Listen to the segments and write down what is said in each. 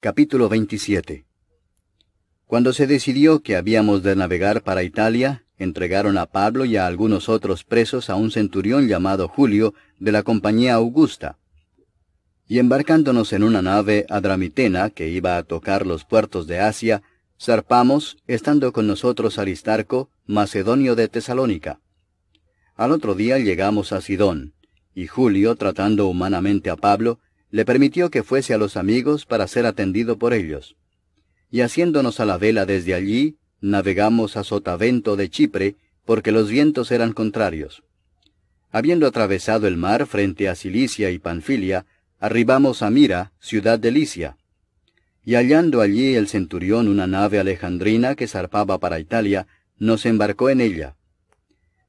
Capítulo 27 Cuando se decidió que habíamos de navegar para Italia, entregaron a Pablo y a algunos otros presos a un centurión llamado Julio de la Compañía Augusta. Y embarcándonos en una nave adramitena que iba a tocar los puertos de Asia, zarpamos, estando con nosotros Aristarco, macedonio de Tesalónica. Al otro día llegamos a Sidón, y Julio, tratando humanamente a Pablo, le permitió que fuese a los amigos para ser atendido por ellos. Y haciéndonos a la vela desde allí, navegamos a Sotavento de Chipre, porque los vientos eran contrarios. Habiendo atravesado el mar frente a Cilicia y Panfilia, arribamos a Mira, ciudad de Licia. Y hallando allí el centurión una nave alejandrina que zarpaba para Italia, nos embarcó en ella.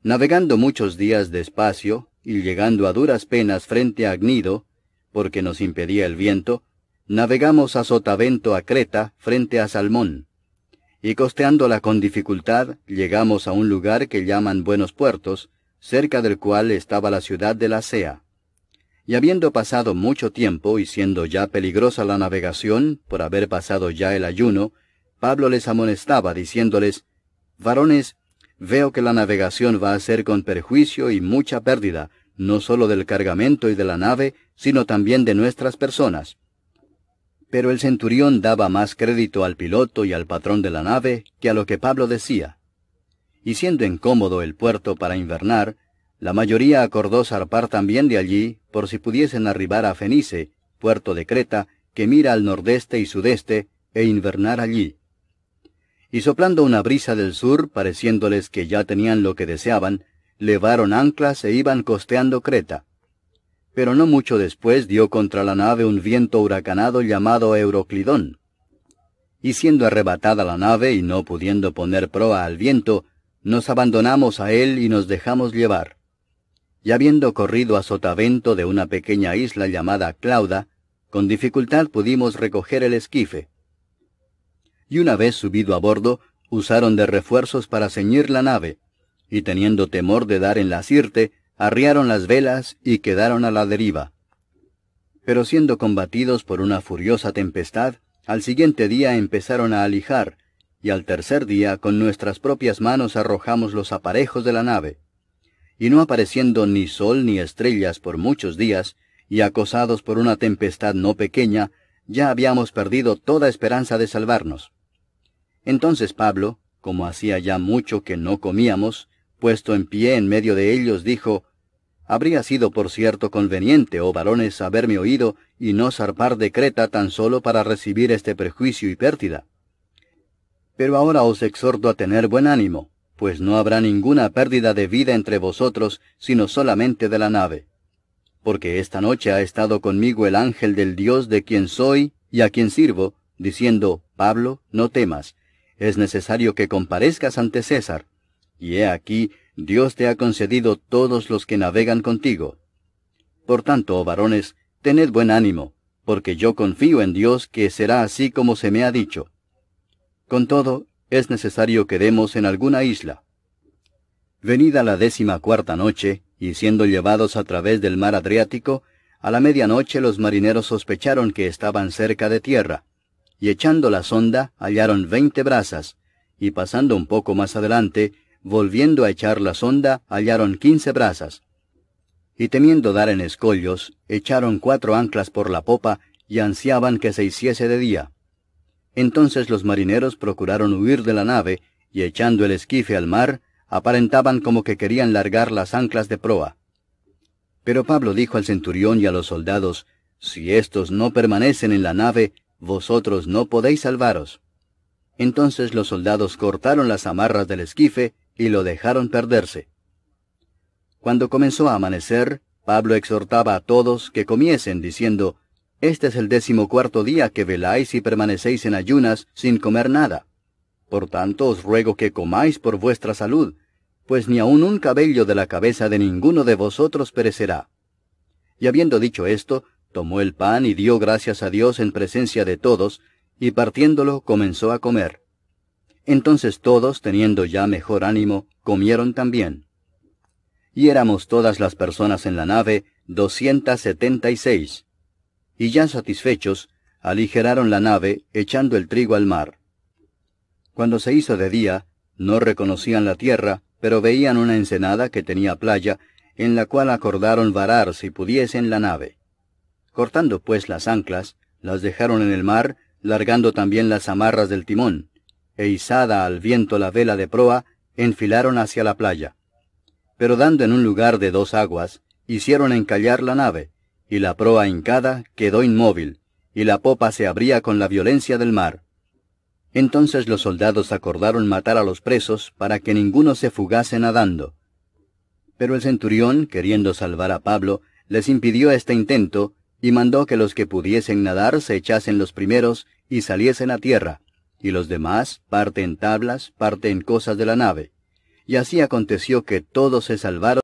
Navegando muchos días despacio, y llegando a duras penas frente a Agnido, porque nos impedía el viento, navegamos a sotavento a Creta frente a Salmón, y costeándola con dificultad llegamos a un lugar que llaman Buenos Puertos, cerca del cual estaba la ciudad de la Sea. Y habiendo pasado mucho tiempo y siendo ya peligrosa la navegación, por haber pasado ya el ayuno, Pablo les amonestaba diciéndoles, Varones, veo que la navegación va a ser con perjuicio y mucha pérdida, no sólo del cargamento y de la nave, sino también de nuestras personas. Pero el centurión daba más crédito al piloto y al patrón de la nave que a lo que Pablo decía. Y siendo incómodo el puerto para invernar, la mayoría acordó zarpar también de allí por si pudiesen arribar a Fenice, puerto de Creta, que mira al nordeste y sudeste, e invernar allí. Y soplando una brisa del sur, pareciéndoles que ya tenían lo que deseaban, levaron anclas e iban costeando Creta pero no mucho después dio contra la nave un viento huracanado llamado Euroclidón. Y siendo arrebatada la nave y no pudiendo poner proa al viento, nos abandonamos a él y nos dejamos llevar. Y habiendo corrido a sotavento de una pequeña isla llamada Clauda, con dificultad pudimos recoger el esquife. Y una vez subido a bordo, usaron de refuerzos para ceñir la nave, y teniendo temor de dar en la sirte, arriaron las velas y quedaron a la deriva. Pero siendo combatidos por una furiosa tempestad, al siguiente día empezaron a alijar, y al tercer día con nuestras propias manos arrojamos los aparejos de la nave. Y no apareciendo ni sol ni estrellas por muchos días, y acosados por una tempestad no pequeña, ya habíamos perdido toda esperanza de salvarnos. Entonces Pablo, como hacía ya mucho que no comíamos, puesto en pie en medio de ellos, dijo, Habría sido, por cierto, conveniente, oh varones, haberme oído y no zarpar de Creta tan solo para recibir este perjuicio y pérdida. Pero ahora os exhorto a tener buen ánimo, pues no habrá ninguna pérdida de vida entre vosotros, sino solamente de la nave. Porque esta noche ha estado conmigo el ángel del Dios de quien soy y a quien sirvo, diciendo, Pablo, no temas, es necesario que comparezcas ante César, y he aquí, Dios te ha concedido todos los que navegan contigo. Por tanto, oh varones, tened buen ánimo, porque yo confío en Dios que será así como se me ha dicho. Con todo, es necesario que demos en alguna isla. Venida la décima cuarta noche, y siendo llevados a través del mar Adriático, a la medianoche los marineros sospecharon que estaban cerca de tierra, y echando la sonda hallaron veinte brazas, y pasando un poco más adelante, volviendo a echar la sonda, hallaron quince brazas. Y temiendo dar en escollos, echaron cuatro anclas por la popa y ansiaban que se hiciese de día. Entonces los marineros procuraron huir de la nave, y echando el esquife al mar, aparentaban como que querían largar las anclas de proa. Pero Pablo dijo al centurión y a los soldados, Si estos no permanecen en la nave, vosotros no podéis salvaros. Entonces los soldados cortaron las amarras del esquife y lo dejaron perderse. Cuando comenzó a amanecer, Pablo exhortaba a todos que comiesen, diciendo, Este es el decimocuarto día que veláis y permanecéis en ayunas sin comer nada. Por tanto os ruego que comáis por vuestra salud, pues ni aun un cabello de la cabeza de ninguno de vosotros perecerá. Y habiendo dicho esto, tomó el pan y dio gracias a Dios en presencia de todos, y partiéndolo comenzó a comer. Entonces todos, teniendo ya mejor ánimo, comieron también. Y éramos todas las personas en la nave, doscientas setenta y seis. Y ya satisfechos, aligeraron la nave, echando el trigo al mar. Cuando se hizo de día, no reconocían la tierra, pero veían una ensenada que tenía playa, en la cual acordaron varar si pudiesen la nave. Cortando pues las anclas, las dejaron en el mar, largando también las amarras del timón e izada al viento la vela de proa, enfilaron hacia la playa. Pero dando en un lugar de dos aguas, hicieron encallar la nave, y la proa hincada quedó inmóvil, y la popa se abría con la violencia del mar. Entonces los soldados acordaron matar a los presos para que ninguno se fugase nadando. Pero el centurión, queriendo salvar a Pablo, les impidió este intento y mandó que los que pudiesen nadar se echasen los primeros y saliesen a tierra, y los demás parte en tablas, parte en cosas de la nave. Y así aconteció que todos se salvaron